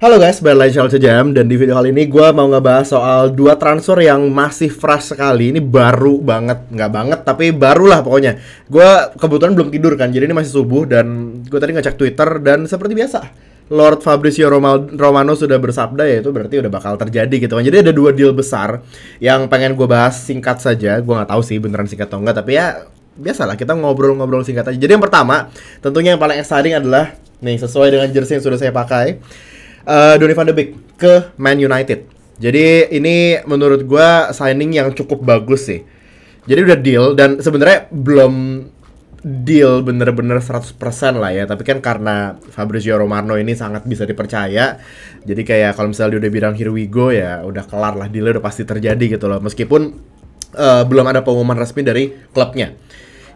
Halo guys, balik lagi channel Cejam dan di video kali ini gue mau ngebahas soal dua transfer yang masih fresh sekali. Ini baru banget, nggak banget tapi barulah pokoknya. Gue kebetulan belum tidur kan, jadi ini masih subuh dan gue tadi ngecek Twitter dan seperti biasa Lord Fabrizio Romano sudah bersabda ya itu berarti udah bakal terjadi gitu kan. Jadi ada dua deal besar yang pengen gue bahas singkat saja. Gue nggak tahu sih beneran singkat atau enggak tapi ya biasalah kita ngobrol-ngobrol singkat aja. Jadi yang pertama tentunya yang paling exciting adalah nih sesuai dengan jersey yang sudah saya pakai uh, van de Beek ke Man United. Jadi ini menurut gue signing yang cukup bagus sih. Jadi udah deal dan sebenarnya belum deal bener-bener 100% lah ya tapi kan karena Fabrizio Romano ini sangat bisa dipercaya jadi kayak kalau misalnya dia udah bilang here we go ya udah kelar lah deal udah pasti terjadi gitu loh meskipun uh, belum ada pengumuman resmi dari klubnya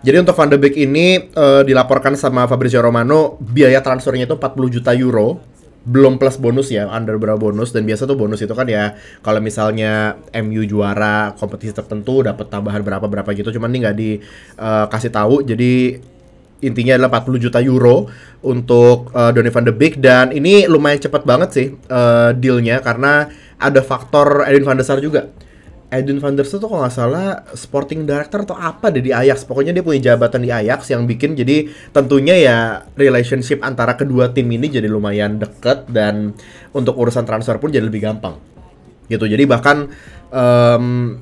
jadi untuk Van de Beek ini uh, dilaporkan sama Fabrizio Romano biaya transfernya itu 40 juta euro belum plus bonus ya under berapa bonus dan biasa tuh bonus itu kan ya kalau misalnya MU juara kompetisi tertentu dapat tambahan berapa berapa gitu cuman ini nggak dikasih eh, uh, tahu jadi intinya adalah 40 juta euro untuk uh, Donny van de Beek dan ini lumayan cepat banget sih uh, dealnya karena ada faktor Edwin van der Sar juga Edwin van der Sar tuh kalau nggak salah sporting director atau apa deh di Ajax. Pokoknya dia punya jabatan di Ajax yang bikin jadi tentunya ya relationship antara kedua tim ini jadi lumayan deket dan untuk urusan transfer pun jadi lebih gampang. Gitu. Jadi bahkan um,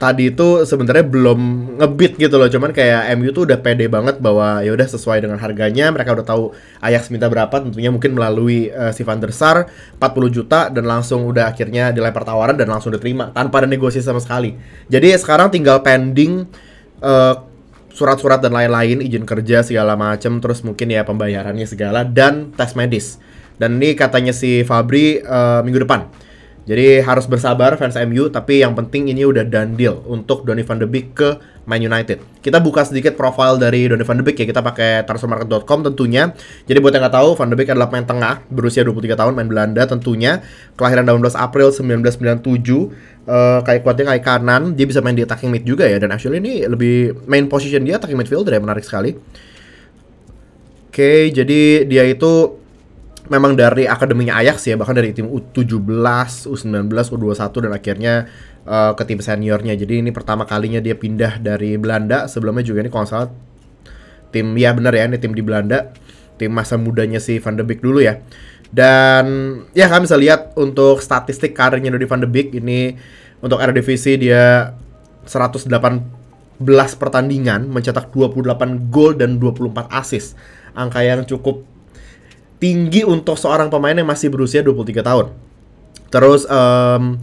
tadi itu sebenarnya belum ngebit gitu loh cuman kayak MU tuh udah pede banget bahwa ya udah sesuai dengan harganya mereka udah tahu Ajax minta berapa tentunya mungkin melalui uh, si Van der Sar 40 juta dan langsung udah akhirnya dilempar tawaran dan langsung diterima tanpa ada negosiasi sama sekali jadi sekarang tinggal pending surat eh, surat-surat dan lain-lain izin kerja segala macam terus mungkin ya pembayarannya segala dan tes medis dan ini katanya si Fabri uh, minggu depan jadi harus bersabar fans MU, tapi yang penting ini udah done deal untuk Donny van de Beek ke Man United. Kita buka sedikit profil dari Donny van de Beek ya, kita pakai transfermarket.com tentunya. Jadi buat yang nggak tahu, van de Beek adalah pemain tengah berusia 23 tahun, main Belanda tentunya. Kelahiran 18 April 1997. Uh, eh, kayak kuatnya kayak kanan, dia bisa main di attacking mid juga ya. Dan actually ini lebih main position dia attacking midfielder ya, menarik sekali. Oke, okay, jadi dia itu memang dari akademinya Ajax ya bahkan dari tim U17, U19, U21 dan akhirnya uh, ke tim seniornya. Jadi ini pertama kalinya dia pindah dari Belanda. Sebelumnya juga ini konsol tim ya benar ya ini tim di Belanda. Tim masa mudanya si Van de Beek dulu ya. Dan ya kami bisa lihat untuk statistik karirnya dari Van de Beek ini untuk Eredivisie dia 118 pertandingan mencetak 28 gol dan 24 assist. Angka yang cukup tinggi untuk seorang pemain yang masih berusia 23 tahun. Terus um,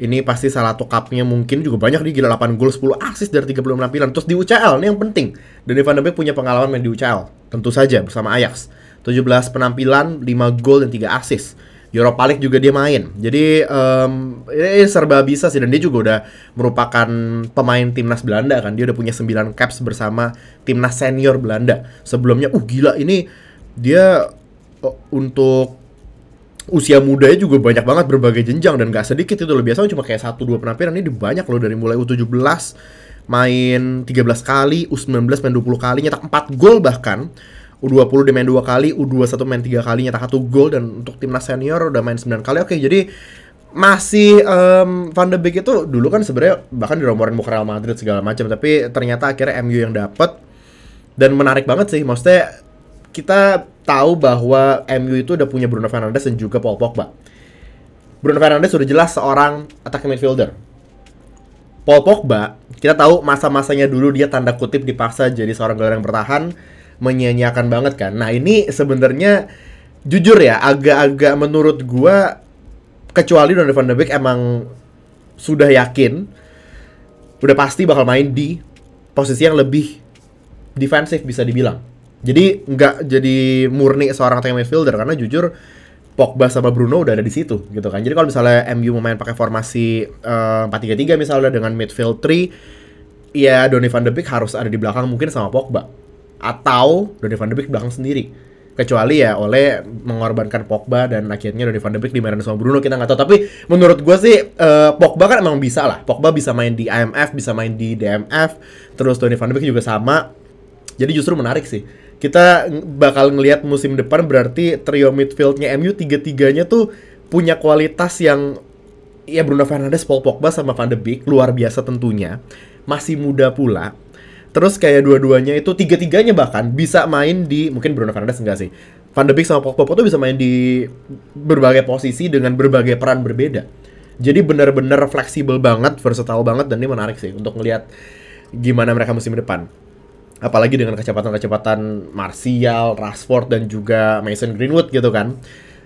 ini pasti salah satu cupnya mungkin juga banyak di gila 8 gol 10 assist dari 36 penampilan. Terus di UCL ini yang penting. Dan Van de Beek punya pengalaman main di UCL tentu saja bersama Ajax. 17 penampilan, 5 gol dan 3 assist. Europa League juga dia main. Jadi um, ini ya, ya, serba bisa sih dan dia juga udah merupakan pemain timnas Belanda kan. Dia udah punya 9 caps bersama timnas senior Belanda. Sebelumnya uh gila ini dia untuk usia mudanya juga banyak banget berbagai jenjang dan gak sedikit itu loh biasanya cuma kayak satu dua penampilan ini banyak loh dari mulai U17 main 13 kali, U19 main 20 kali, nyetak 4 gol bahkan U20 dia main 2 kali, U21 main 3 kali, nyetak 1 gol dan untuk timnas senior udah main 9 kali. Oke, jadi masih um, Van de Beek itu dulu kan sebenarnya bahkan di mau Real Madrid segala macam tapi ternyata akhirnya MU yang dapat dan menarik banget sih maksudnya kita tahu bahwa MU itu udah punya Bruno Fernandes dan juga Paul Pogba. Bruno Fernandes sudah jelas seorang attacking midfielder. Paul Pogba, kita tahu masa-masanya dulu dia tanda kutip dipaksa jadi seorang gelandang bertahan, menyanyiakan banget kan. Nah, ini sebenarnya jujur ya, agak-agak menurut gua kecuali Donny van de Beek emang sudah yakin udah pasti bakal main di posisi yang lebih defensif bisa dibilang jadi nggak jadi murni seorang attacking midfielder karena jujur Pogba sama Bruno udah ada di situ gitu kan. Jadi kalau misalnya MU mau main pakai formasi uh, eh, 4 tiga 3 misalnya dengan midfield three, ya Donny van de Beek harus ada di belakang mungkin sama Pogba atau Donny van de Beek belakang sendiri. Kecuali ya oleh mengorbankan Pogba dan akhirnya Donny van de Beek dimainin sama Bruno kita nggak tahu. Tapi menurut gue sih uh, Pogba kan emang bisa lah. Pogba bisa main di IMF, bisa main di DMF, terus Donny van de Beek juga sama. Jadi justru menarik sih kita bakal ngelihat musim depan berarti trio midfieldnya MU tiga-tiganya tuh punya kualitas yang ya Bruno Fernandes, Paul Pogba sama Van de Beek luar biasa tentunya. Masih muda pula. Terus kayak dua-duanya itu tiga-tiganya bahkan bisa main di mungkin Bruno Fernandes enggak sih. Van de Beek sama Pogba tuh bisa main di berbagai posisi dengan berbagai peran berbeda. Jadi benar-benar fleksibel banget, versatile banget dan ini menarik sih untuk ngelihat gimana mereka musim depan apalagi dengan kecepatan-kecepatan Martial, Rashford dan juga Mason Greenwood gitu kan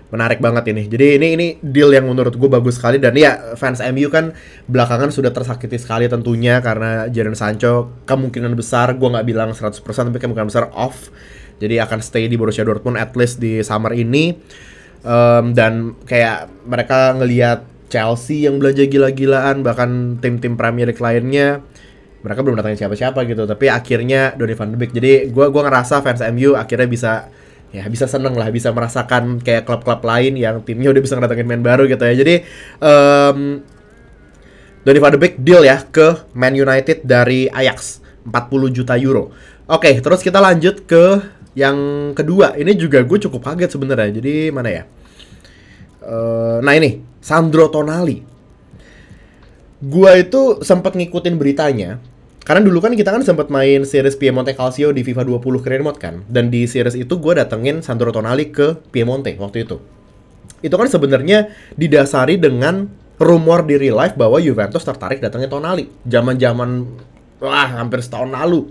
menarik banget ini. Jadi ini ini deal yang menurut gue bagus sekali dan ya fans MU kan belakangan sudah tersakiti sekali tentunya karena Jadon Sancho kemungkinan besar gue nggak bilang 100% tapi kemungkinan besar off. Jadi akan stay di Borussia Dortmund at least di summer ini. Um, dan kayak mereka ngelihat Chelsea yang belanja gila-gilaan bahkan tim-tim Premier League lainnya mereka belum datangin siapa-siapa gitu tapi akhirnya Donny van de Beek jadi gue gua ngerasa fans MU akhirnya bisa ya bisa seneng lah bisa merasakan kayak klub-klub lain yang timnya udah bisa ngedatengin main baru gitu ya jadi um, Donny van de Beek deal ya ke Man United dari Ajax 40 juta euro oke terus kita lanjut ke yang kedua ini juga gue cukup kaget sebenarnya jadi mana ya uh, nah ini Sandro Tonali gua itu sempat ngikutin beritanya karena dulu kan kita kan sempat main series Piemonte Calcio di FIFA 20 keren Mode kan dan di series itu gua datengin Sandro Tonali ke Piemonte waktu itu itu kan sebenarnya didasari dengan rumor di real life bahwa Juventus tertarik datengin Tonali zaman-zaman wah hampir setahun lalu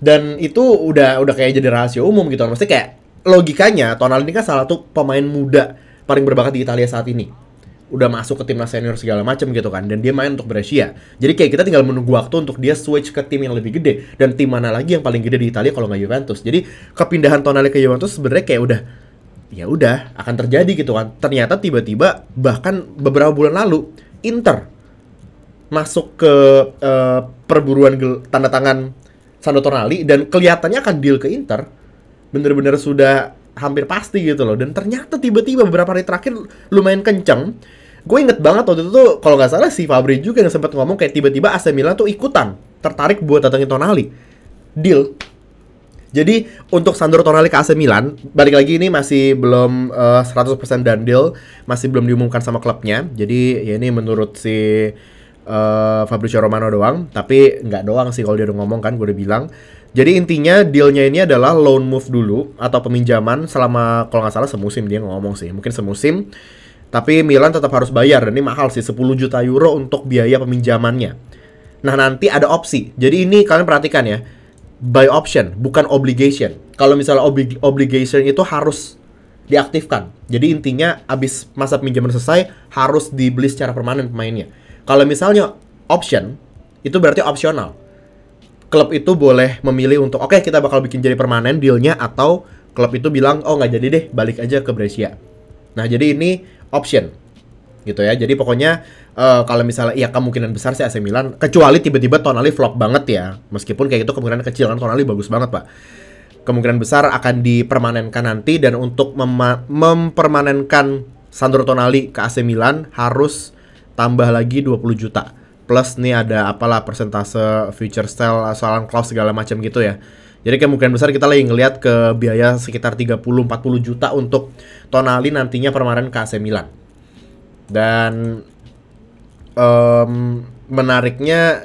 dan itu udah udah kayak jadi rahasia umum gitu maksudnya kayak logikanya Tonali ini kan salah satu pemain muda paling berbakat di Italia saat ini udah masuk ke timnas senior segala macam gitu kan dan dia main untuk Brescia jadi kayak kita tinggal menunggu waktu untuk dia switch ke tim yang lebih gede dan tim mana lagi yang paling gede di Italia kalau nggak Juventus jadi kepindahan Tonali ke Juventus sebenarnya kayak udah ya udah akan terjadi gitu kan ternyata tiba-tiba bahkan beberapa bulan lalu Inter masuk ke uh, perburuan tanda tangan Sandro Tonali dan kelihatannya akan deal ke Inter bener-bener sudah hampir pasti gitu loh. Dan ternyata tiba-tiba beberapa hari terakhir lumayan kenceng. Gue inget banget waktu itu tuh kalau nggak salah si Fabri juga yang sempat ngomong kayak tiba-tiba AC Milan tuh ikutan tertarik buat datangin Tonali. Deal. Jadi untuk Sandro Tonali ke AC Milan, balik lagi ini masih belum uh, 100% dan deal, masih belum diumumkan sama klubnya. Jadi ya ini menurut si uh, Fabrizio Romano doang, tapi nggak doang sih kalau dia udah ngomong kan, gue udah bilang. Jadi intinya dealnya ini adalah loan move dulu atau peminjaman selama kalau nggak salah semusim dia ngomong sih, mungkin semusim. Tapi Milan tetap harus bayar dan ini mahal sih 10 juta euro untuk biaya peminjamannya. Nah, nanti ada opsi. Jadi ini kalian perhatikan ya. Buy option, bukan obligation. Kalau misalnya obligation itu harus diaktifkan. Jadi intinya abis masa pinjaman selesai harus dibeli secara permanen pemainnya. Kalau misalnya option itu berarti opsional klub itu boleh memilih untuk oke okay, kita bakal bikin jadi permanen dealnya atau klub itu bilang oh nggak jadi deh balik aja ke Brescia. Nah jadi ini option gitu ya. Jadi pokoknya uh, kalau misalnya iya kemungkinan besar sih AC Milan kecuali tiba-tiba Tonali flop banget ya. Meskipun kayak gitu kemungkinan kecil kan Tonali bagus banget pak. Kemungkinan besar akan dipermanenkan nanti dan untuk mempermanenkan Sandro Tonali ke AC Milan harus tambah lagi 20 juta plus nih ada apalah persentase future style soalan clause segala macam gitu ya. Jadi kemungkinan besar kita lagi ngelihat ke biaya sekitar 30-40 juta untuk Tonali nantinya permainan ke AC Milan. Dan um, menariknya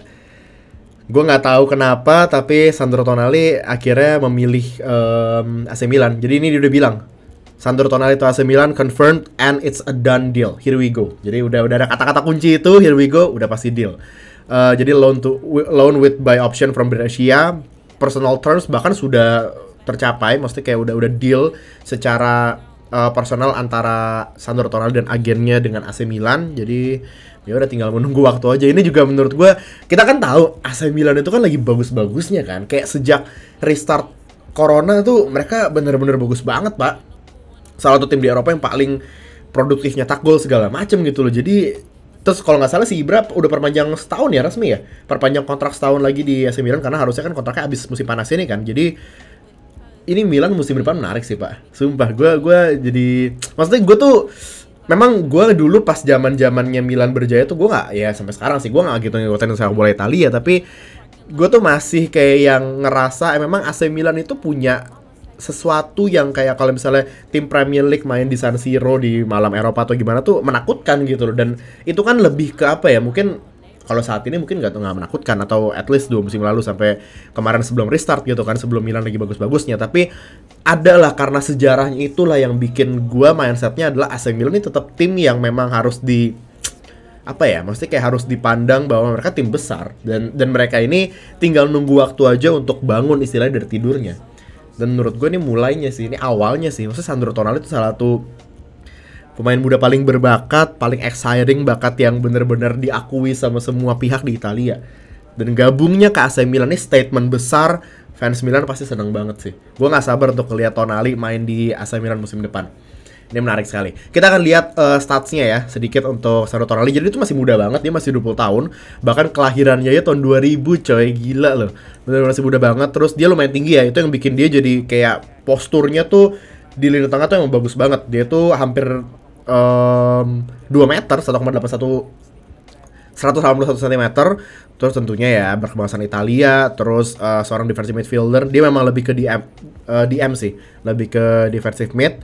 gue nggak tahu kenapa tapi Sandro Tonali akhirnya memilih um, AC Milan. Jadi ini dia udah bilang Sandro Tonali itu AC Milan confirmed and it's a done deal. Here we go. Jadi udah udah ada kata-kata kunci itu, here we go, udah pasti deal. Uh, jadi loan to loan with buy option from Brescia, personal terms bahkan sudah tercapai, maksudnya kayak udah udah deal secara uh, personal antara Sandro Tonali dan agennya dengan AC Milan. Jadi ya udah tinggal menunggu waktu aja. Ini juga menurut gue kita kan tahu AC Milan itu kan lagi bagus-bagusnya kan. Kayak sejak restart Corona tuh mereka bener-bener bagus banget pak salah satu tim di Eropa yang paling produktifnya tak gol segala macem gitu loh. Jadi terus kalau nggak salah si Ibra udah perpanjang setahun ya resmi ya, perpanjang kontrak setahun lagi di AC Milan karena harusnya kan kontraknya abis musim panas ini kan. Jadi ini Milan musim depan menarik sih pak. Sumpah gue gue jadi maksudnya gue tuh memang gue dulu pas zaman zamannya Milan berjaya tuh gue nggak ya sampai sekarang sih gue nggak gitu ngikutin sepak bola Italia tapi gue tuh masih kayak yang ngerasa eh, memang AC Milan itu punya sesuatu yang kayak kalau misalnya tim Premier League main di San Siro di malam Eropa atau gimana tuh menakutkan gitu loh dan itu kan lebih ke apa ya mungkin kalau saat ini mungkin nggak nggak menakutkan atau at least dua musim lalu sampai kemarin sebelum restart gitu kan sebelum Milan lagi bagus-bagusnya tapi adalah karena sejarahnya itulah yang bikin gua mindsetnya adalah AC Milan ini tetap tim yang memang harus di apa ya mesti kayak harus dipandang bahwa mereka tim besar dan dan mereka ini tinggal nunggu waktu aja untuk bangun istilahnya dari tidurnya dan menurut gue ini mulainya sih ini awalnya sih maksudnya Sandro Tonali itu salah satu pemain muda paling berbakat paling exciting bakat yang bener-bener diakui sama semua pihak di Italia dan gabungnya ke AC Milan ini statement besar fans Milan pasti seneng banget sih gue nggak sabar untuk lihat Tonali main di AC Milan musim depan ini menarik sekali. Kita akan lihat uh, statsnya ya sedikit untuk Sandro Tonali. Jadi itu masih muda banget, dia masih 20 tahun. Bahkan kelahirannya ya tahun 2000 coy, gila loh benar masih muda banget terus dia lumayan tinggi ya itu yang bikin dia jadi kayak posturnya tuh di lini tengah tuh yang bagus banget dia tuh hampir um, 2 meter 1,81 181 cm terus tentunya ya berkebangsaan Italia terus uh, seorang defensive midfielder dia memang lebih ke DM uh, eh, DM sih lebih ke defensive mid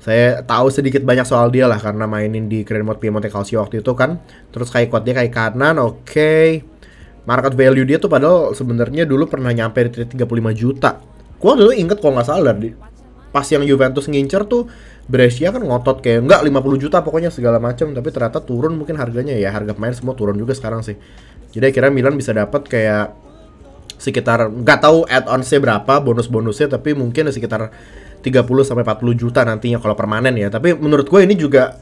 saya tahu sedikit banyak soal dia lah karena mainin di Grandmont Piemonte Calcio waktu itu kan terus kayak kuat dia kayak kanan oke okay market value dia tuh padahal sebenarnya dulu pernah nyampe di 35 juta. Gua dulu inget kalau nggak salah di pas yang Juventus ngincer tuh Brescia kan ngotot kayak enggak 50 juta pokoknya segala macam tapi ternyata turun mungkin harganya ya harga pemain semua turun juga sekarang sih. Jadi akhirnya Milan bisa dapat kayak sekitar nggak tahu add on sih berapa bonus-bonusnya tapi mungkin sekitar 30 sampai 40 juta nantinya kalau permanen ya. Tapi menurut gue ini juga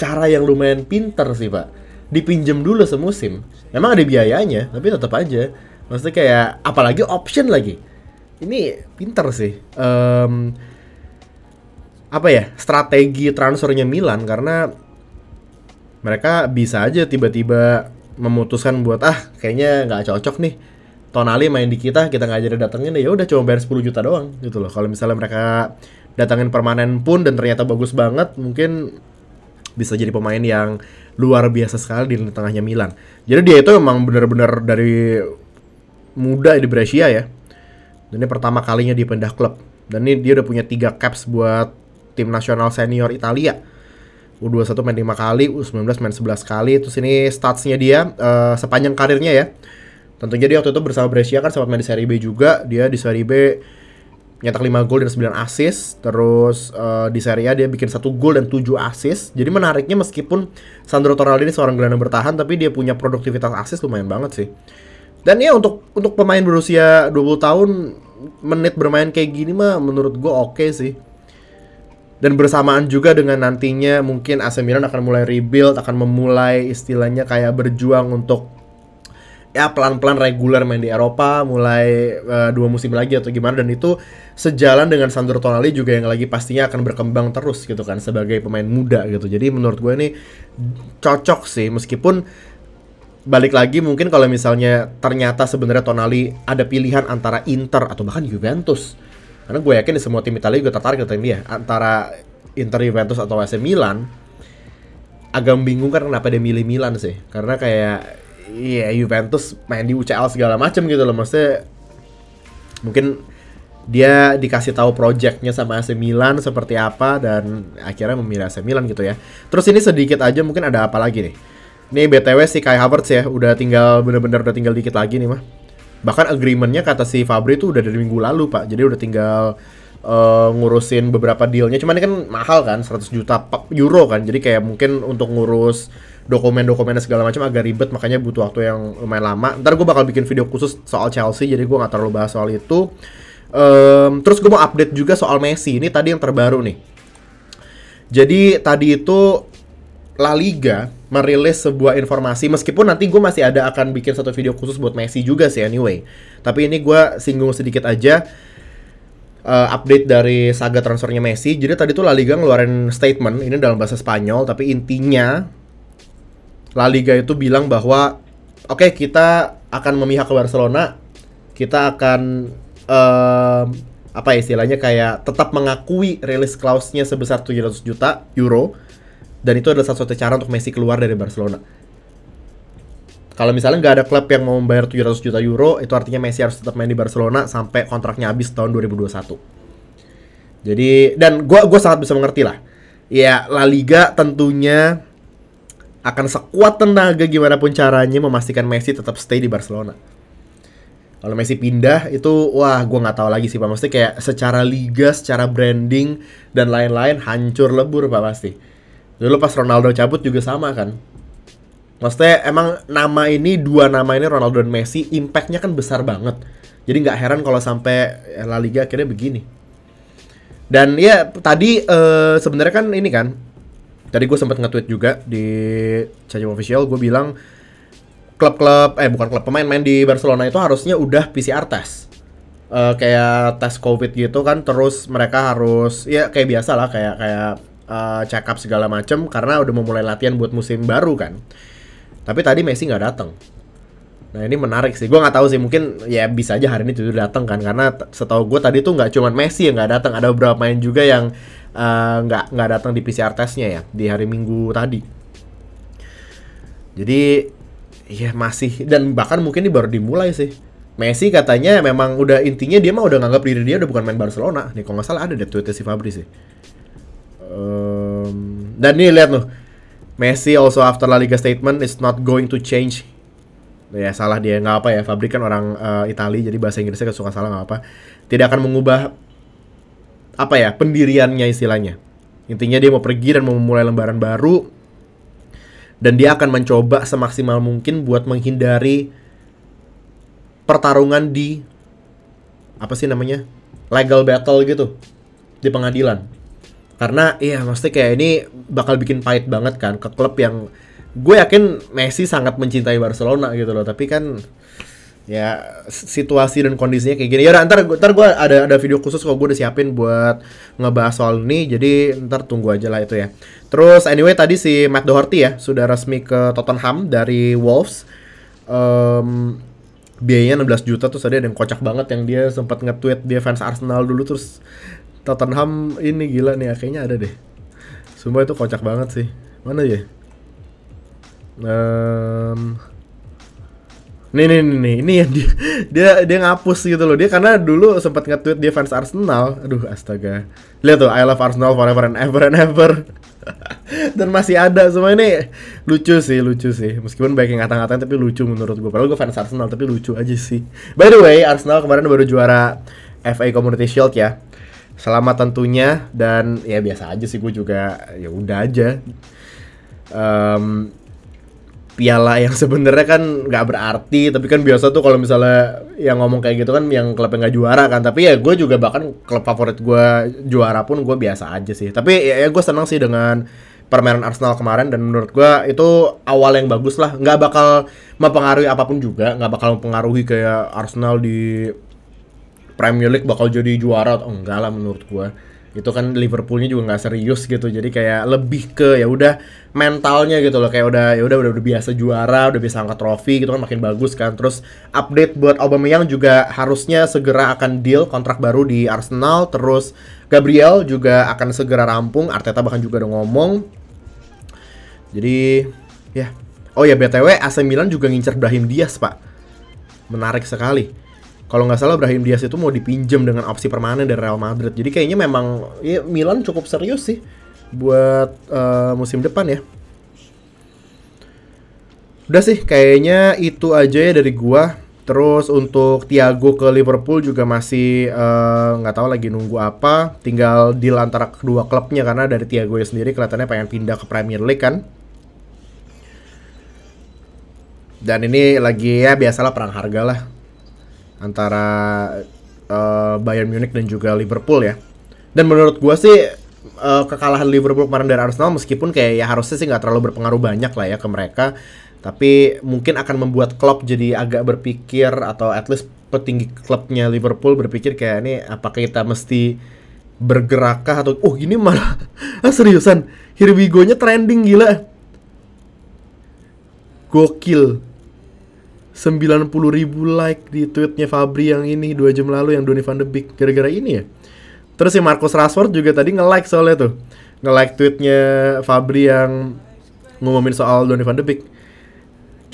cara yang lumayan pinter sih, Pak dipinjam dulu semusim. Emang ada biayanya, tapi tetap aja. Maksudnya kayak apalagi option lagi. Ini pinter sih. Um, apa ya strategi transfernya Milan karena mereka bisa aja tiba-tiba memutuskan buat ah kayaknya nggak cocok nih Tonali main di kita kita nggak jadi datengin ya udah cuma bayar 10 juta doang gitu loh kalau misalnya mereka datangin permanen pun dan ternyata bagus banget mungkin bisa jadi pemain yang luar biasa sekali di tengahnya Milan. Jadi dia itu emang benar-benar dari muda di Brescia ya. Dan ini pertama kalinya dia pindah klub. Dan ini dia udah punya tiga caps buat tim nasional senior Italia. U21 main 5 kali, U19 main 11 kali. Terus ini statsnya dia uh, sepanjang karirnya ya. Tentunya dia waktu itu bersama Brescia kan sempat main di Serie B juga. Dia di Serie B nyetak 5 gol dan 9 assist. Terus uh, di Serie A dia bikin satu gol dan 7 assist. Jadi menariknya meskipun Sandro Tonali ini seorang gelandang bertahan tapi dia punya produktivitas assist lumayan banget sih. Dan ya untuk untuk pemain berusia 20 tahun menit bermain kayak gini mah menurut gue oke okay sih. Dan bersamaan juga dengan nantinya mungkin AC Milan akan mulai rebuild, akan memulai istilahnya kayak berjuang untuk ya pelan-pelan reguler main di Eropa mulai uh, dua musim lagi atau gimana dan itu sejalan dengan Sandro Tonali juga yang lagi pastinya akan berkembang terus gitu kan sebagai pemain muda gitu. Jadi menurut gue ini cocok sih meskipun balik lagi mungkin kalau misalnya ternyata sebenarnya Tonali ada pilihan antara Inter atau bahkan Juventus. Karena gue yakin di semua tim Italia juga tertarik dengan gitu, dia ya, antara Inter Juventus atau AC Milan agak bingung kan kenapa dia milih Milan sih karena kayak iya Juventus main di UCL segala macam gitu loh maksudnya mungkin dia dikasih tahu projectnya sama AC Milan seperti apa dan akhirnya memilih AC Milan gitu ya. Terus ini sedikit aja mungkin ada apa lagi nih. Ini BTW si Kai Havertz ya udah tinggal bener-bener udah tinggal dikit lagi nih mah. Bahkan agreementnya kata si Fabri tuh udah dari minggu lalu pak. Jadi udah tinggal uh, ngurusin beberapa dealnya. Cuman ini kan mahal kan 100 juta euro kan. Jadi kayak mungkin untuk ngurus dokumen-dokumennya segala macam agak ribet makanya butuh waktu yang lumayan lama. Ntar gue bakal bikin video khusus soal Chelsea jadi gue nggak terlalu bahas soal itu. Um, terus gue mau update juga soal Messi ini tadi yang terbaru nih. Jadi tadi itu La Liga merilis sebuah informasi meskipun nanti gue masih ada akan bikin satu video khusus buat Messi juga sih anyway tapi ini gue singgung sedikit aja uh, update dari saga transfernya Messi jadi tadi tuh La Liga ngeluarin statement ini dalam bahasa Spanyol tapi intinya La Liga itu bilang bahwa oke okay, kita akan memihak ke Barcelona, kita akan um, apa ya istilahnya kayak tetap mengakui rilis nya sebesar 700 juta euro dan itu adalah satu-satunya cara untuk Messi keluar dari Barcelona. Kalau misalnya nggak ada klub yang mau membayar 700 juta euro, itu artinya Messi harus tetap main di Barcelona sampai kontraknya habis tahun 2021. Jadi dan gue gue sangat bisa mengerti lah. Ya La Liga tentunya akan sekuat tenaga gimana pun caranya memastikan Messi tetap stay di Barcelona. Kalau Messi pindah itu wah gue nggak tahu lagi sih pak pasti kayak secara liga, secara branding dan lain-lain hancur lebur pak pasti. Dulu pas Ronaldo cabut juga sama kan. Maksudnya emang nama ini dua nama ini Ronaldo dan Messi impactnya kan besar banget. Jadi nggak heran kalau sampai La Liga akhirnya begini. Dan ya tadi uh, sebenarnya kan ini kan tadi gue sempat nge-tweet juga di chelsea Official gue bilang klub-klub eh bukan klub pemain-pemain di Barcelona itu harusnya udah PCR test uh, kayak tes covid gitu kan terus mereka harus ya kayak biasa lah kayak kayak uh, check up segala macem karena udah memulai latihan buat musim baru kan tapi tadi Messi nggak datang nah ini menarik sih gue nggak tahu sih mungkin ya bisa aja hari ini tuh datang kan karena setahu gue tadi tuh nggak cuma Messi yang nggak datang ada beberapa main juga yang Eh, nggak uh, nggak datang di PCR testnya ya di hari Minggu tadi. Jadi ya masih dan bahkan mungkin ini baru dimulai sih. Messi katanya memang udah intinya dia mah udah nganggap diri dia udah bukan main Barcelona. Nih kalau nggak salah ada deh tweetnya si Fabri sih. Um, dan nih lihat loh, Messi also after La Liga statement is not going to change. Ya salah dia nggak apa ya. Fabri kan orang uh, eh, Italia jadi bahasa Inggrisnya suka salah nggak apa. Tidak akan mengubah apa ya pendiriannya istilahnya intinya dia mau pergi dan mau memulai lembaran baru dan dia akan mencoba semaksimal mungkin buat menghindari pertarungan di apa sih namanya legal battle gitu di pengadilan karena iya maksudnya kayak ini bakal bikin pahit banget kan ke klub yang gue yakin Messi sangat mencintai Barcelona gitu loh tapi kan ya situasi dan kondisinya kayak gini ya ntar ntar gue ada ada video khusus kok gue udah siapin buat ngebahas soal ini jadi ntar tunggu aja lah itu ya terus anyway tadi si Matt Doherty ya sudah resmi ke Tottenham dari Wolves um, biayanya 16 juta tuh tadi ada yang kocak banget yang dia sempat nge-tweet dia fans Arsenal dulu terus Tottenham ini gila nih ya, akhirnya ada deh semua itu kocak banget sih mana ya um, Nih nih nih, nih. ini yang dia dia dia ngapus gitu loh. Dia karena dulu sempat nge-tweet dia fans Arsenal. Aduh astaga. Lihat tuh I love Arsenal forever and ever and ever. Dan masih ada semua ini lucu sih, lucu sih. Meskipun baik yang ngata-ngatain tapi lucu menurut gue. Padahal gue fans Arsenal tapi lucu aja sih. By the way, Arsenal kemarin baru juara FA Community Shield ya. Selamat tentunya dan ya biasa aja sih gue juga ya udah aja. Um, piala yang sebenarnya kan nggak berarti tapi kan biasa tuh kalau misalnya yang ngomong kayak gitu kan yang klub yang nggak juara kan tapi ya gue juga bahkan klub favorit gue juara pun gue biasa aja sih tapi ya, ya gue senang sih dengan permainan Arsenal kemarin dan menurut gue itu awal yang bagus lah nggak bakal mempengaruhi apapun juga nggak bakal mempengaruhi kayak Arsenal di Premier League bakal jadi juara atau enggak lah menurut gue itu kan Liverpoolnya juga nggak serius gitu jadi kayak lebih ke ya udah mentalnya gitu loh kayak udah ya udah udah biasa juara udah biasa angkat trofi gitu kan makin bagus kan terus update buat Aubameyang juga harusnya segera akan deal kontrak baru di Arsenal terus Gabriel juga akan segera rampung Arteta bahkan juga udah ngomong jadi ya yeah. oh ya btw AC Milan juga ngincer Brahim Diaz pak menarik sekali kalau nggak salah Brahim Diaz itu mau dipinjam dengan opsi permanen dari Real Madrid. Jadi kayaknya memang ya Milan cukup serius sih buat uh, musim depan ya. Udah sih, kayaknya itu aja ya dari gua. Terus untuk Thiago ke Liverpool juga masih eh, nggak uh, tahu lagi nunggu apa. Tinggal di lantara kedua klubnya karena dari Thiago ya sendiri kelihatannya pengen pindah ke Premier League kan. Dan ini lagi ya biasalah perang harga lah antara uh, Bayern Munich dan juga Liverpool ya. Dan menurut gue sih uh, kekalahan Liverpool kemarin dari Arsenal meskipun kayak ya harusnya sih nggak terlalu berpengaruh banyak lah ya ke mereka, tapi mungkin akan membuat Klopp jadi agak berpikir atau at least petinggi klubnya Liverpool berpikir kayak ini apakah kita mesti bergerakkah atau oh gini malah ah, seriusan here nya trending gila gokil 90 ribu like di tweetnya Fabri yang ini dua jam lalu yang Donny van de Beek gara-gara ini ya. Terus si Marcus Rashford juga tadi nge-like soalnya tuh. Nge-like tweetnya Fabri yang ngumumin soal Donny van de Beek.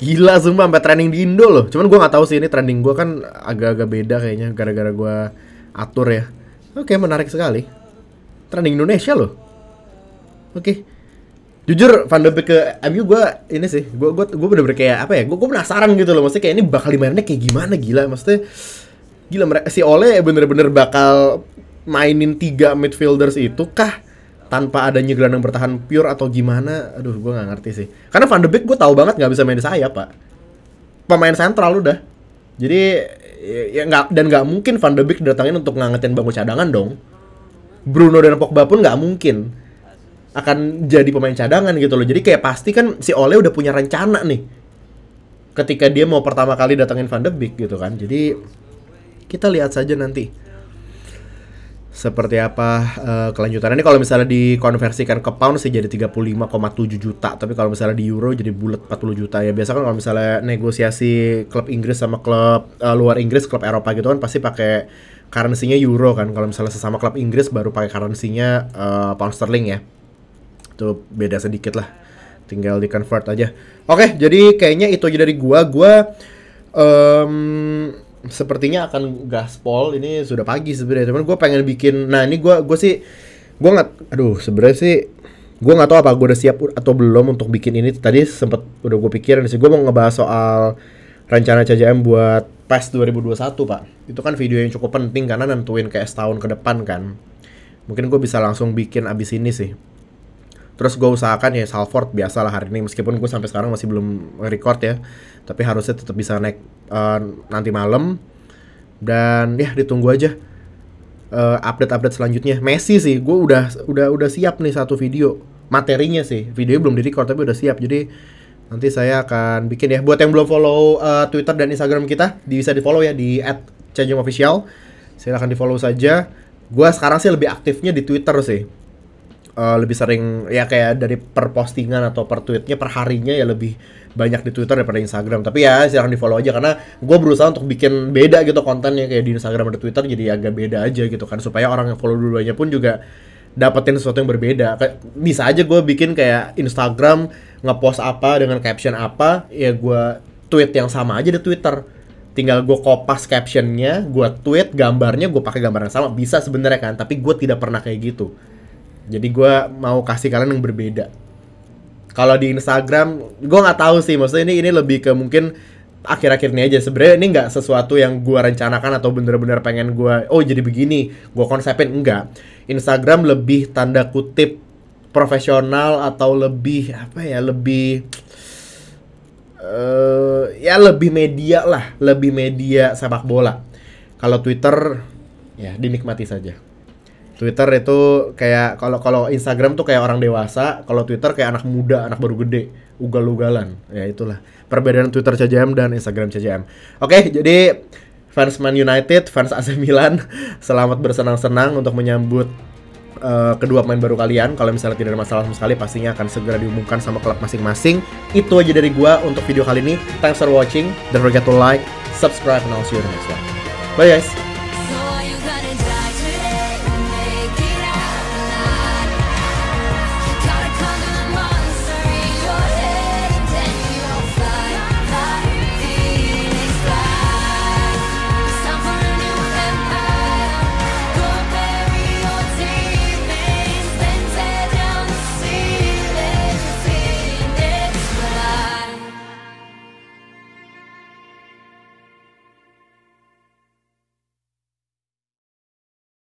Gila sumpah sampai trending di Indo loh. Cuman gue nggak tahu sih ini trending gue kan agak-agak beda kayaknya gara-gara gue atur ya. Oke, menarik sekali. Trending Indonesia loh. Oke jujur Van de Beek ke MU gue ini sih gue gue gue bener-bener kayak apa ya gue gue penasaran gitu loh maksudnya kayak ini bakal dimainnya kayak gimana gila maksudnya gila mereka si Ole bener-bener bakal mainin tiga midfielders itu kah tanpa adanya gelandang bertahan pure atau gimana aduh gue nggak ngerti sih karena Van de Beek gue tahu banget nggak bisa main di sayap pak pemain saya terlalu udah jadi ya, ya nggak dan nggak mungkin Van de Beek datangin untuk ngangetin bangku cadangan dong Bruno dan Pogba pun nggak mungkin akan jadi pemain cadangan gitu loh. Jadi kayak pasti kan si Ole udah punya rencana nih. Ketika dia mau pertama kali datangin Van de Beek gitu kan. Jadi kita lihat saja nanti seperti apa uh, kelanjutannya ini kalau misalnya dikonversikan ke pound sih jadi 35,7 juta tapi kalau misalnya di euro jadi bulat 40 juta ya biasa kan kalau misalnya negosiasi klub Inggris sama klub uh, luar Inggris klub Eropa gitu kan pasti pakai currency euro kan kalau misalnya sesama klub Inggris baru pakai currency uh, eh, pound sterling ya itu beda sedikit lah. Tinggal di convert aja. Oke, jadi kayaknya itu aja dari gua. Gua um, sepertinya akan gaspol ini sudah pagi sebenarnya cuman gua pengen bikin nah ini gua gua sih gua nggak aduh sebenarnya sih gua nggak tahu apa gua udah siap atau belum untuk bikin ini tadi sempet udah gua pikirin sih gua mau ngebahas soal rencana CJM buat PES 2021 pak itu kan video yang cukup penting karena nentuin kayak setahun ke depan kan mungkin gua bisa langsung bikin abis ini sih Terus gue usahakan ya Salford biasalah hari ini meskipun gue sampai sekarang masih belum record ya, tapi harusnya tetap bisa naik uh, nanti malam. Dan ya ditunggu aja eh, update-update uh, selanjutnya. Messi sih, gue udah udah udah siap nih satu video materinya sih. video belum di record tapi udah siap. Jadi nanti saya akan bikin ya. Buat yang belum follow uh, Twitter dan Instagram kita, bisa di follow ya di @changeofficial. Silahkan di follow saja. Gue sekarang sih lebih aktifnya di Twitter sih uh, lebih sering ya kayak dari per postingan atau per tweetnya per harinya ya lebih banyak di Twitter daripada Instagram. Tapi ya silahkan di follow aja karena gue berusaha untuk bikin beda gitu kontennya kayak di Instagram ada Twitter jadi agak beda aja gitu kan supaya orang yang follow duluannya pun juga dapetin sesuatu yang berbeda. bisa aja gue bikin kayak Instagram ngepost apa dengan caption apa ya gue tweet yang sama aja di Twitter tinggal gue kopas captionnya, gue tweet gambarnya, gue pakai gambar yang sama bisa sebenarnya kan, tapi gue tidak pernah kayak gitu jadi gue mau kasih kalian yang berbeda. Kalau di Instagram, gue nggak tahu sih. Maksudnya ini ini lebih ke mungkin akhir-akhir ini aja sebenarnya ini nggak sesuatu yang gue rencanakan atau bener-bener pengen gue oh jadi begini gue konsepin enggak Instagram lebih tanda kutip profesional atau lebih apa ya lebih uh, ya lebih media lah lebih media sepak bola kalau Twitter ya dinikmati saja Twitter itu kayak kalau kalau Instagram tuh kayak orang dewasa, kalau Twitter kayak anak muda, anak baru gede, ugal-ugalan. Ya itulah perbedaan Twitter CJM dan Instagram CJM. Oke, jadi fans Man United, fans AC Milan, selamat bersenang-senang untuk menyambut uh, kedua pemain baru kalian. Kalau misalnya tidak ada masalah sama sekali, pastinya akan segera diumumkan sama klub masing-masing. Itu aja dari gua untuk video kali ini. Thanks for watching. Don't forget to like, subscribe, and I'll see you in the next one. Bye guys.